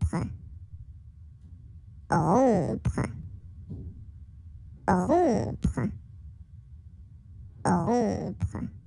rompre, rompre, rompre, rompre.